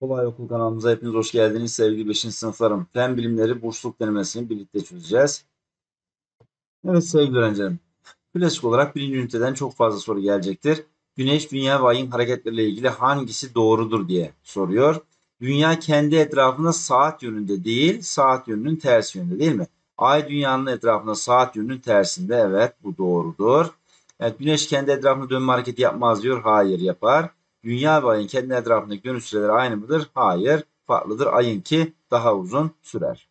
Kolay Okul kanalımıza hepiniz hoş geldiniz sevgili 5. sınıflarım. Fen bilimleri bursluluk denemesini birlikte çözeceğiz. Evet sevgili öğrencilerim. Klasik olarak birinci üniteden çok fazla soru gelecektir. Güneş, dünya ve ayın hareketleriyle ilgili hangisi doğrudur diye soruyor. Dünya kendi etrafında saat yönünde değil, saat yönünün ters yönünde değil mi? Ay dünyanın etrafında saat yönünün tersinde. Evet bu doğrudur. Evet, güneş kendi etrafında dönme hareketi yapmaz diyor. Hayır yapar. Dünya ve ayın kendi etrafındaki dönüş süreleri aynı mıdır? Hayır. Farklıdır. Ayınki daha uzun sürer.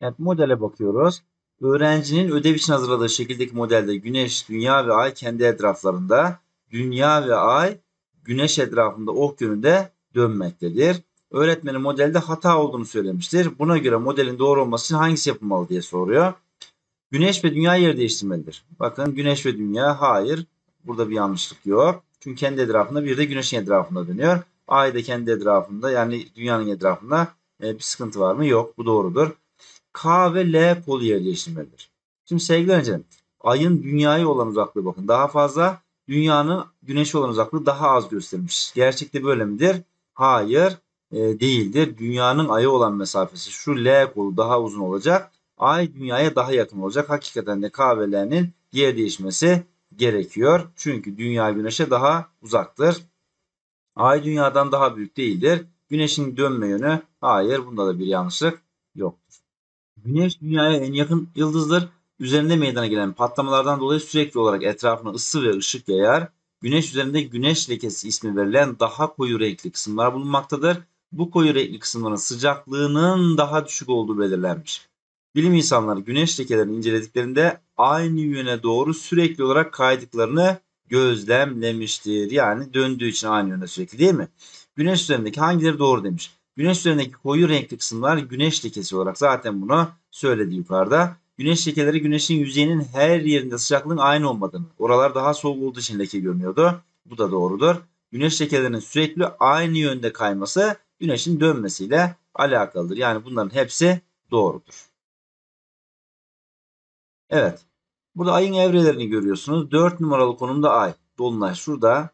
Evet modele bakıyoruz. Öğrencinin ödev için hazırladığı şekildeki modelde güneş, dünya ve ay kendi etraflarında. Dünya ve ay güneş etrafında ok yönünde dönmektedir. Öğretmenin modelde hata olduğunu söylemiştir. Buna göre modelin doğru olması için hangisi yapılmalı diye soruyor. Güneş ve dünya yer değiştirmelidir. Bakın güneş ve dünya hayır. Burada bir yanlışlık yok. Çünkü kendi etrafında bir de güneşin etrafında dönüyor. Ay da kendi etrafında yani dünyanın etrafında e, bir sıkıntı var mı? Yok. Bu doğrudur. K ve L pol yerleştirmelidir. Şimdi sevgili öğrencilerim ayın dünyaya olan uzaklığı bakın daha fazla dünyanın güneşe olan uzaklığı daha az göstermiş. Gerçekte böyle midir? Hayır e, değildir. Dünyanın aya olan mesafesi şu L kolu daha uzun olacak. Ay dünyaya daha yakın olacak. Hakikaten de K ve L'nin yer değişmesi gerekiyor. Çünkü dünya güneşe daha uzaktır. Ay dünyadan daha büyük değildir. Güneşin dönme yönü hayır bunda da bir yanlışlık yoktur. Güneş dünyaya en yakın yıldızdır. Üzerinde meydana gelen patlamalardan dolayı sürekli olarak etrafına ısı ve ışık yayar. Güneş üzerinde güneş lekesi ismi verilen daha koyu renkli kısımlar bulunmaktadır. Bu koyu renkli kısımların sıcaklığının daha düşük olduğu belirlenmiş. Bilim insanları güneş lekelerini incelediklerinde aynı yöne doğru sürekli olarak kaydıklarını gözlemlemiştir. Yani döndüğü için aynı yöne sürekli değil mi? Güneş üzerindeki hangileri doğru demiş. Güneş üzerindeki koyu renkli kısımlar güneş lekesi olarak zaten bunu söyledi yukarıda. Güneş lekeleri güneşin yüzeyinin her yerinde sıcaklığın aynı olmadığını, oralar daha soğuk olduğu için leke görünüyordu. Bu da doğrudur. Güneş lekelerinin sürekli aynı yönde kayması güneşin dönmesiyle alakalıdır. Yani bunların hepsi doğrudur. Evet. Burada ayın evrelerini görüyorsunuz. 4 numaralı konumda ay. Dolunay şurada.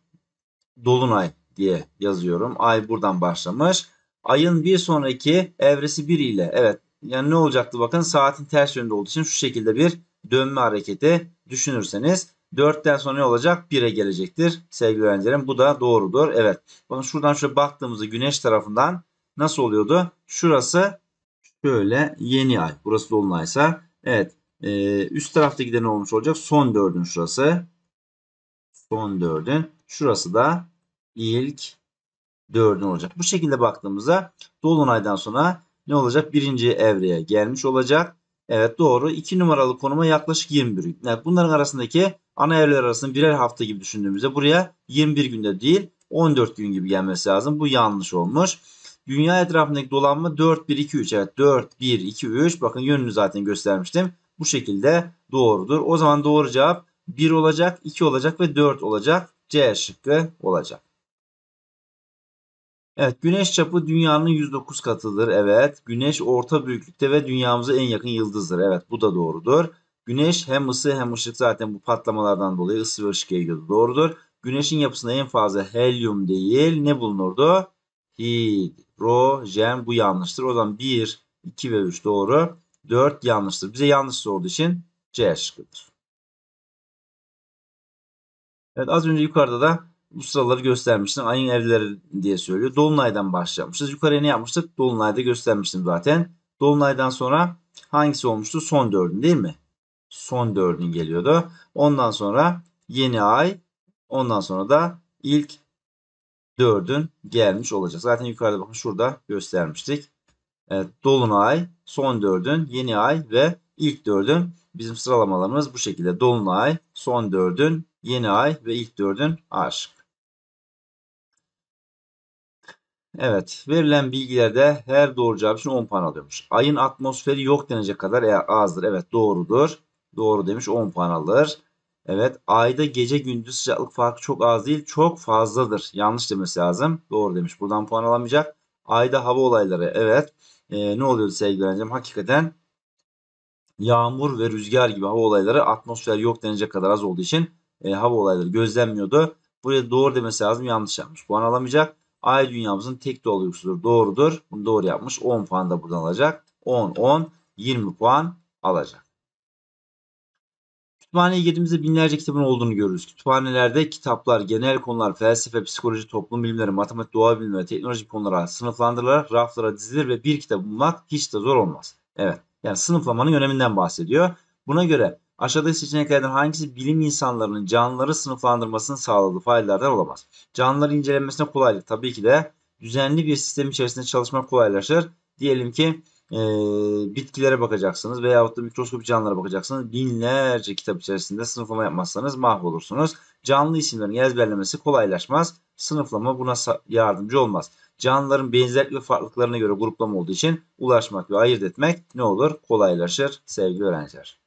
Dolunay diye yazıyorum. Ay buradan başlamış. Ayın bir sonraki evresi 1 ile. Evet. Yani ne olacaktı bakın saatin ters yönde olduğu için şu şekilde bir dönme hareketi düşünürseniz 4'ten sonra ne olacak? 1'e gelecektir sevgili öğrencilerim. Bu da doğrudur. Evet. Bunu şuradan şöyle baktığımızda güneş tarafından nasıl oluyordu? Şurası şöyle yeni ay. Burası dolunaysa evet ee, üst tarafta giden olmuş olacak. Son dördün şurası. Son dördün. Şurası da ilk dördün olacak. Bu şekilde baktığımızda Dolunay'dan sonra ne olacak? Birinci evreye gelmiş olacak. Evet doğru. İki numaralı konuma yaklaşık 21 gün. Yani bunların arasındaki ana evler arasında birer hafta gibi düşündüğümüzde buraya 21 günde değil 14 gün gibi gelmesi lazım. Bu yanlış olmuş. Dünya etrafındaki dolanma 4-1-2-3. Evet 4-1-2-3. Bakın yönünü zaten göstermiştim bu şekilde doğrudur. O zaman doğru cevap 1 olacak, 2 olacak ve 4 olacak. C şıkkı olacak. Evet güneş çapı dünyanın 109 katıdır. Evet güneş orta büyüklükte ve dünyamıza en yakın yıldızdır. Evet bu da doğrudur. Güneş hem ısı hem ışık zaten bu patlamalardan dolayı ısı ve ışık yayılıyordu. Doğrudur. Güneşin yapısında en fazla helyum değil ne bulunurdu? Hidrojen bu yanlıştır. O zaman 1, 2 ve 3 doğru. 4 yanlıştır. Bize yanlış olduğu için C şıkkıdır. Evet az önce yukarıda da bu sıraları göstermiştim. Ayın evleri diye söylüyor. Dolunay'dan başlamışız. Yukarıya ne yapmıştık? Dolunay'da göstermiştim zaten. Dolunay'dan sonra hangisi olmuştu? Son dördün değil mi? Son dördün geliyordu. Ondan sonra yeni ay. Ondan sonra da ilk dördün gelmiş olacak. Zaten yukarıda bakın şurada göstermiştik. Dolunay, son dördün, yeni ay ve ilk dördün bizim sıralamalarımız bu şekilde. Dolunay, son dördün, yeni ay ve ilk dördün aşk. Evet verilen bilgilerde her doğru cevap için 10 puan alıyormuş. Ayın atmosferi yok denecek kadar eğer azdır. Evet doğrudur. Doğru demiş 10 puan alır. Evet ayda gece gündüz sıcaklık farkı çok az değil çok fazladır. Yanlış demesi lazım. Doğru demiş buradan puan alamayacak. Ayda hava olayları evet e, ne oluyordu sevgili öğrencim? Hakikaten yağmur ve rüzgar gibi hava olayları atmosfer yok denecek kadar az olduğu için e, hava olayları gözlenmiyordu. Buraya doğru demesi lazım yanlış yapmış. Puan alamayacak. Ay dünyamızın tek doğal yoksudur. Doğrudur. Bunu doğru yapmış. 10 puan da buradan alacak. 10, 10, 20 puan alacak. Kütüphaneye girdiğimizde binlerce kitabın olduğunu görürüz. Kütüphanelerde kitaplar, genel konular, felsefe, psikoloji, toplum bilimleri, matematik, doğa bilimleri, teknoloji konulara sınıflandırılarak raflara dizilir ve bir kitap bulmak hiç de zor olmaz. Evet, yani sınıflamanın öneminden bahsediyor. Buna göre aşağıdaki seçeneklerden hangisi bilim insanlarının canlıları sınıflandırmasını sağladığı faillerden olamaz? Canlıları incelenmesine kolaylık tabii ki de düzenli bir sistem içerisinde çalışmak kolaylaşır. Diyelim ki e, bitkilere bakacaksınız veyahut da mikroskop canlılara bakacaksınız. Binlerce kitap içerisinde sınıflama yapmazsanız mahvolursunuz. Canlı isimlerin ezberlemesi kolaylaşmaz. Sınıflama buna yardımcı olmaz. Canlıların benzerlik ve farklılıklarına göre gruplama olduğu için ulaşmak ve ayırt etmek ne olur? Kolaylaşır sevgili öğrenciler.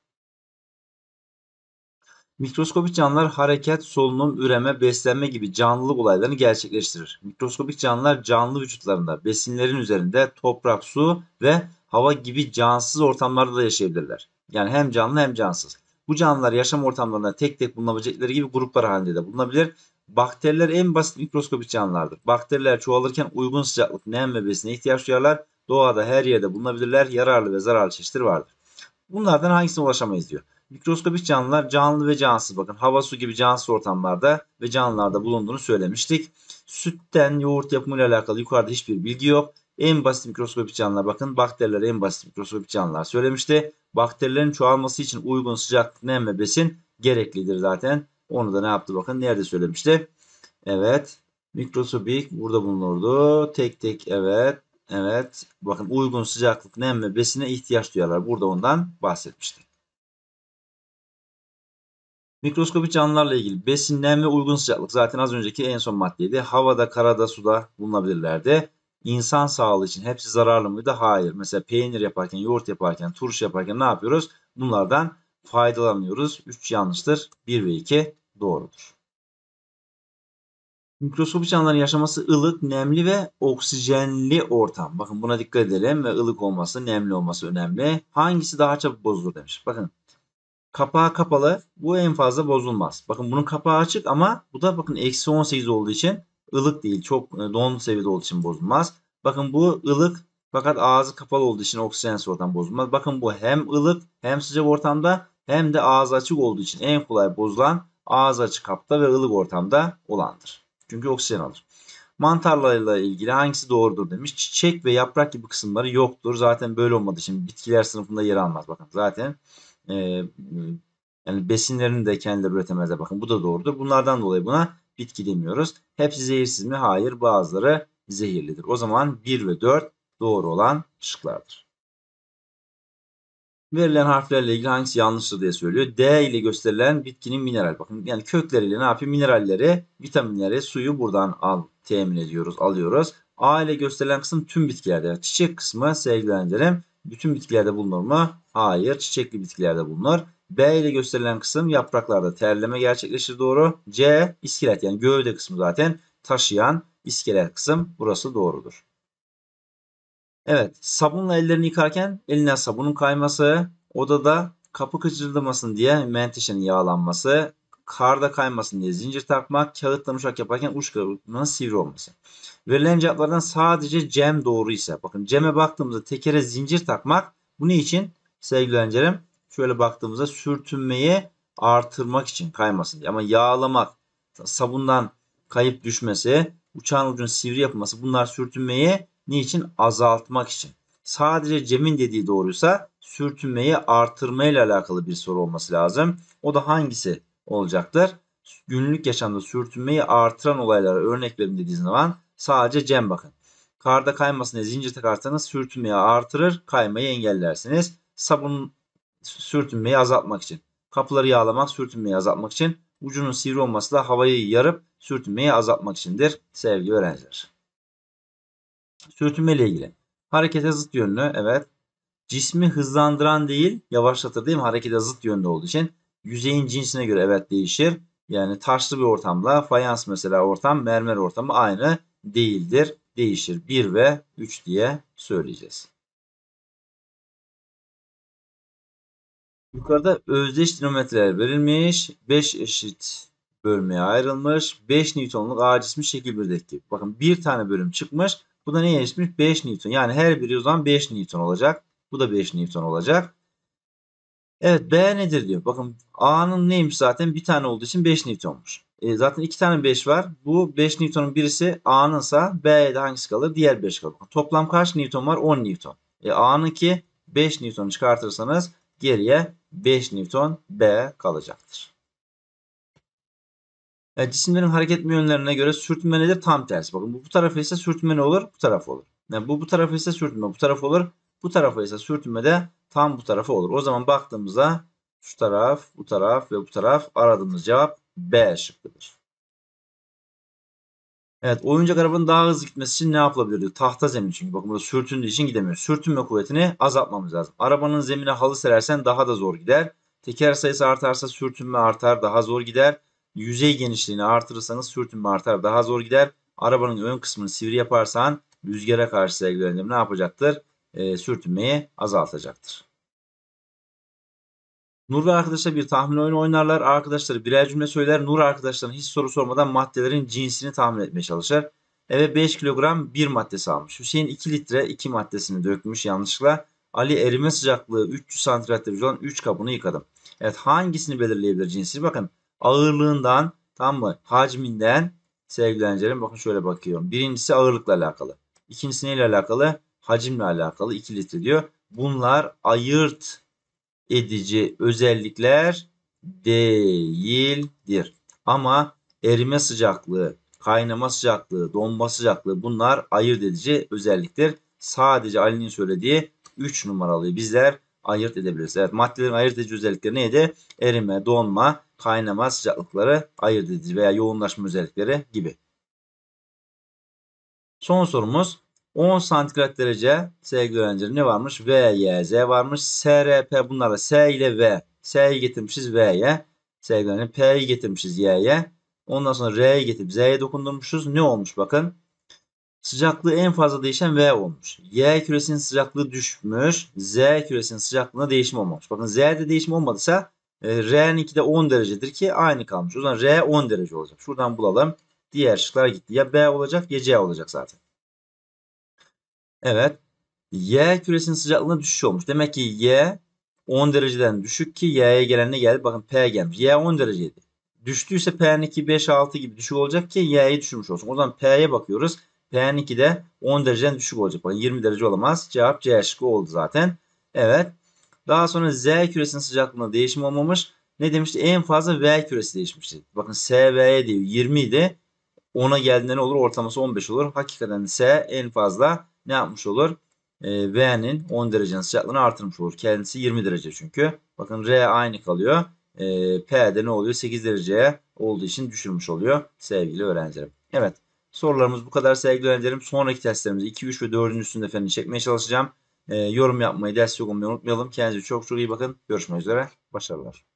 Mikroskopik canlılar hareket, solunum, üreme, beslenme gibi canlılık olaylarını gerçekleştirir. Mikroskopik canlılar canlı vücutlarında, besinlerin üzerinde, toprak, su ve hava gibi cansız ortamlarda da yaşayabilirler. Yani hem canlı hem cansız. Bu canlılar yaşam ortamlarında tek tek bulunabilecekleri gibi gruplar halinde de bulunabilir. Bakteriler en basit mikroskopik canlılardır. Bakteriler çoğalırken uygun sıcaklık, nem ve besine ihtiyaç duyarlar. Doğada her yerde bulunabilirler. Yararlı ve zararlı çeşitleri vardır. Bunlardan hangisine ulaşamayız diyor mikroskopik canlılar canlı ve cansız bakın hava su gibi cansız ortamlarda ve canlılarda bulunduğunu söylemiştik. Sütten yoğurt yapımıyla alakalı yukarıda hiçbir bilgi yok. En basit mikroskopik canlılar bakın bakteriler en basit mikroskopik canlılar söylemişti. Bakterilerin çoğalması için uygun sıcaklık, nem ve besin gereklidir zaten. Onu da ne yaptı bakın nerede söylemişti. Evet mikroskopik burada bulunurdu. Tek tek evet evet bakın uygun sıcaklık, nem ve besine ihtiyaç duyarlar. Burada ondan bahsetmiştik. Mikroskopik canlılarla ilgili besin, ve uygun sıcaklık. Zaten az önceki en son maddeydi. Havada, karada, suda bulunabilirlerdi. İnsan sağlığı için hepsi zararlı mıydı? Hayır. Mesela peynir yaparken, yoğurt yaparken, turşu yaparken ne yapıyoruz? Bunlardan faydalanıyoruz. 3 yanlıştır. 1 ve 2 doğrudur. Mikroskopik canlıların yaşaması ılık, nemli ve oksijenli ortam. Bakın buna dikkat edelim ve ılık olması, nemli olması önemli. Hangisi daha çabuk bozulur demiş. Bakın Kapağı kapalı. Bu en fazla bozulmaz. Bakın bunun kapağı açık ama bu da bakın eksi 18 olduğu için ılık değil. Çok e, don seviyede olduğu için bozulmaz. Bakın bu ılık fakat ağzı kapalı olduğu için oksijen oradan bozulmaz. Bakın bu hem ılık hem sıcak ortamda hem de ağzı açık olduğu için en kolay bozulan ağzı açık kapta ve ılık ortamda olandır. Çünkü oksijen alır. Mantarlarla ilgili hangisi doğrudur demiş. Çiçek ve yaprak gibi kısımları yoktur. Zaten böyle olmadığı için bitkiler sınıfında yer almaz. Bakın zaten e, yani besinlerini de kendileri üretemezler. Bakın bu da doğrudur. Bunlardan dolayı buna bitki demiyoruz. Hepsi zehirsiz mi? Hayır. Bazıları zehirlidir. O zaman 1 ve 4 doğru olan şıklardır. Verilen harflerle ilgili hangisi yanlıştır diye söylüyor. D ile gösterilen bitkinin mineral. Bakın yani kökleriyle ne yapıyor? Mineralleri, vitaminleri, suyu buradan al, temin ediyoruz, alıyoruz. A ile gösterilen kısım tüm bitkilerde. Çiçek kısmı sevgili bütün bitkilerde bulunur mu? Hayır. Çiçekli bitkilerde bulunur. B ile gösterilen kısım yapraklarda terleme gerçekleşir doğru. C iskelet yani gövde kısmı zaten taşıyan iskelet kısım burası doğrudur. Evet sabunla ellerini yıkarken eline sabunun kayması, odada kapı kıcırdamasın diye menteşenin yağlanması, karda kaymasın diye zincir takmak, kağıttan uçak yaparken uç kağıdının sivri olması. Verilen cevaplardan sadece Cem doğru ise. Bakın Cem'e baktığımızda tekere zincir takmak. Bu ne için? Sevgili öğrencilerim şöyle baktığımızda sürtünmeyi artırmak için kaymasın diye. Ama yağlamak, sabundan kayıp düşmesi, uçağın ucunun sivri yapılması bunlar sürtünmeyi ne için Azaltmak için. Sadece Cem'in dediği doğruysa sürtünmeyi artırmayla alakalı bir soru olması lazım. O da hangisi olacaktır? Günlük yaşamda sürtünmeyi artıran olaylara örnek verin dediği zaman Sadece cem bakın. Karda kaymasın zincir takarsanız sürtünmeyi artırır, kaymayı engellersiniz. Sabun sürtünmeyi azaltmak için. Kapıları yağlamak sürtünmeyi azaltmak için. Ucunun sivri olması da havayı yarıp sürtünmeyi azaltmak içindir sevgili öğrenciler. Sürtünme ile ilgili. Harekete zıt yönlü evet. Cismi hızlandıran değil yavaşlatır değil mi? Harekete zıt yönde olduğu için. Yüzeyin cinsine göre evet değişir. Yani taşlı bir ortamla fayans mesela ortam mermer ortamı aynı değildir. Değişir 1 ve 3 diye söyleyeceğiz. Yukarıda özdeş dinamometreler verilmiş. 5 eşit bölmeye ayrılmış. 5 Newton'luk ağır cismi şekil 1'deki. Bakın bir tane bölüm çıkmış. Bu da neye eşitmiş? 5 Newton. Yani her biri o zaman 5 Newton olacak. Bu da 5 Newton olacak. Evet B nedir diyor. Bakın A'nın neymiş zaten? Bir tane olduğu için 5 Newton'muş. E, zaten iki tane 5 var. Bu 5 Newton'un birisi A'nınsa B'de hangisi kalır? Diğer 5 kalır. Toplam kaç Newton var? 10 Newton. E, A'nın ki 5 Newton'u çıkartırsanız geriye 5 Newton B kalacaktır. E, cisimlerin hareket yönlerine göre sürtünme nedir? Tam tersi. Bakın bu, bu tarafı ise sürtünme ne olur? Bu taraf olur. Yani e, bu bu tarafı ise sürtünme bu taraf olur. Bu tarafı ise sürtünme de tam bu tarafa olur. O zaman baktığımızda şu taraf, bu taraf ve bu taraf aradığımız cevap B şıkkıdır. Evet oyuncak arabanın daha hızlı gitmesi için ne yapılabilir diyor. Tahta zemin çünkü bakın burada sürtündüğü için gidemiyor. Sürtünme kuvvetini azaltmamız lazım. Arabanın zemine halı serersen daha da zor gider. Teker sayısı artarsa sürtünme artar daha zor gider. Yüzey genişliğini artırırsanız sürtünme artar daha zor gider. Arabanın ön kısmını sivri yaparsan rüzgara karşı sevgilerim ne yapacaktır? E, sürtünmeyi azaltacaktır. Nur ve arkadaşlar bir tahmin oyunu oynarlar. arkadaşlar birer cümle söyler. Nur arkadaşlarına hiç soru sormadan maddelerin cinsini tahmin etmeye çalışır. Eve 5 kilogram bir maddesi almış. Hüseyin 2 litre 2 maddesini dökmüş yanlışlıkla. Ali erime sıcaklığı 300 santigrat derece olan 3 kabını yıkadım. Evet hangisini belirleyebilir cinsini? Bakın ağırlığından tam mı? Hacminden sevgili bakın şöyle bakıyorum. Birincisi ağırlıkla alakalı. İkincisi neyle alakalı? Hacimle alakalı 2 litre diyor. Bunlar ayırt edici özellikler değildir. Ama erime sıcaklığı, kaynama sıcaklığı, donma sıcaklığı bunlar ayırt edici özelliktir. Sadece Ali'nin söylediği 3 numaralı bizler ayırt edebiliriz. Evet maddelerin ayırt edici özellikleri neydi? Erime, donma, kaynama sıcaklıkları ayırt edici veya yoğunlaşma özellikleri gibi. Son sorumuz 10 santigrat derece sevgili öğrenciler ne varmış? V, Y, Z varmış. S, R, P bunlara S ile V. S'yi getirmişiz V'ye. Sevgili öğrenciler P'yi getirmişiz Y'ye. Ondan sonra R'yi getirip Z'ye dokundurmuşuz. Ne olmuş bakın. Sıcaklığı en fazla değişen V olmuş. Y küresinin sıcaklığı düşmüş. Z küresinin sıcaklığına değişim olmamış. Bakın Z'de değişim olmadıysa e, R'ninki de 10 derecedir ki aynı kalmış. O zaman R 10 derece olacak. Şuradan bulalım. Diğer şıklar gitti. Ya B olacak ya C olacak zaten. Evet. Y küresinin sıcaklığına düşüş olmuş. Demek ki Y 10 dereceden düşük ki Y'ye gelenle geldi. Bakın P gelmiş. Y 10 dereceydi. Düştüyse P'nin 2, 5, 6 gibi düşük olacak ki Y'yi düşürmüş olsun. O zaman P'ye bakıyoruz. P'nin 2 de 10 dereceden düşük olacak. Bakın 20 derece olamaz. Cevap C şıkkı oldu zaten. Evet. Daha sonra Z küresinin sıcaklığında değişim olmamış. Ne demişti? En fazla V küresi değişmişti. Bakın S, V'ye diyor 20 idi. 10'a geldiğinde ne olur? Ortalaması 15 olur. Hakikaten S en fazla ne yapmış olur? Ee, V'nin 10 derecenin sıcaklığını artırmış olur. Kendisi 20 derece çünkü. Bakın R aynı kalıyor. E, P de ne oluyor? 8 dereceye olduğu için düşürmüş oluyor sevgili öğrencilerim. Evet sorularımız bu kadar sevgili öğrencilerim. Sonraki testlerimizi 2, 3 ve 4. sınıflarını çekmeye çalışacağım. Ee, yorum yapmayı, ders yoklamayı unutmayalım. Kendinize çok çok iyi bakın. Görüşmek üzere. Başarılar.